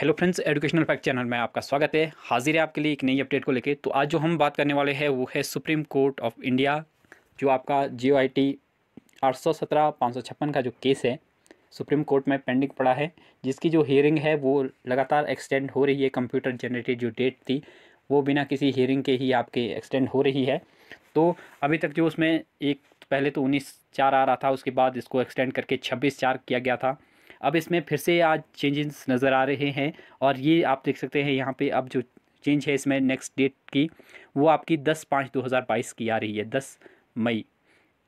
hello friends educational fact channel में आपका स्वागत है हाजिर है आपके लिए एक नई अपडेट को लेके तो आज जो हम बात करने वाले हैं वो है सुप्रीम कोर्ट ऑफ इंडिया जो आपका जी ओ आई टी आठ सौ सत्रह पाँच सौ छप्पन का जो केस है सुप्रीम कोर्ट में पेंडिंग पड़ा है जिसकी जो हियरिंग है वो लगातार एक्सटेंड हो रही है कंप्यूटर जनरेटेड जो डेट थी वो बिना किसी हियरिंग के ही आपके एक्सटेंड हो रही है तो अभी तक जो उसमें एक पहले तो उन्नीस चार आ रहा था उसके बाद इसको एक्सटेंड करके छब्बीस चार किया गया था अब इसमें फिर से आज चेंजेस नज़र आ रहे हैं और ये आप देख सकते हैं यहाँ पे अब जो चेंज है इसमें नेक्स्ट डेट की वो आपकी दस पाँच दो हज़ार बाईस की आ रही है दस मई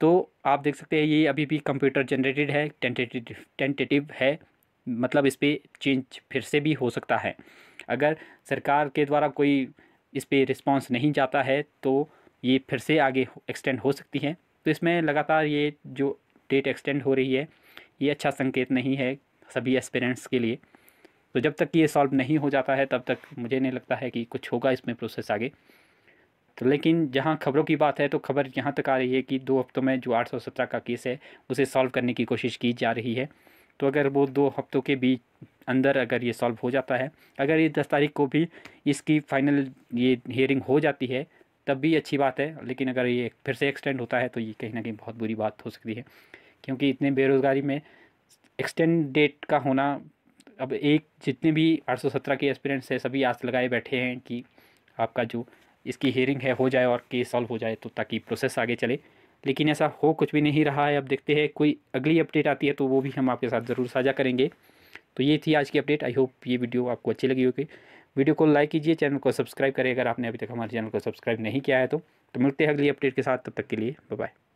तो आप देख सकते हैं ये अभी भी कंप्यूटर जनरेटेड है टेंटेटिव टेंटेटिव है मतलब इस पर चेंज फिर से भी हो सकता है अगर सरकार के द्वारा कोई इस पर रिस्पॉन्स नहीं जाता है तो ये फिर से आगे एक्सटेंड हो सकती है तो इसमें लगातार ये जो डेट एक्सटेंड हो रही है ये अच्छा संकेत नहीं है सभी एस्पिरेंट्स के लिए तो जब तक ये सॉल्व नहीं हो जाता है तब तक मुझे नहीं लगता है कि कुछ होगा इसमें प्रोसेस आगे तो लेकिन जहाँ खबरों की बात है तो खबर यहाँ तक आ रही है कि दो हफ्तों में जो आठ का केस है उसे सॉल्व करने की कोशिश की जा रही है तो अगर वो दो हफ्तों के बीच अंदर अगर ये सॉल्व हो जाता है अगर ये दस तारीख को भी इसकी फाइनल ये हियरिंग हो जाती है तब भी अच्छी बात है लेकिन अगर ये फिर से एक्सटेंड होता है तो ये कहीं ना कहीं बहुत बुरी बात हो सकती है क्योंकि इतने बेरोज़गारी में एक्सटेंड डेट का होना अब एक जितने भी आठ सौ सत्रह के एक्सपीरियंट्स है सभी आस लगाए बैठे हैं कि आपका जो इसकी हेयरिंग है हो जाए और केस सॉल्व हो जाए तो ताकि प्रोसेस आगे चले लेकिन ऐसा हो कुछ भी नहीं रहा है अब देखते हैं कोई अगली अपडेट आती है तो वो भी हम आपके साथ ज़रूर साझा करेंगे तो ये थी आज की अपडेट आई होप ये वीडियो आपको अच्छी लगी होगी वीडियो को लाइक कीजिए चैनल को सब्सक्राइब करें अगर आपने अभी तक हमारे चैनल को सब्सक्राइब नहीं किया है तो, तो मिलते हैं अगली अपडेट के साथ तब तक के लिए बाय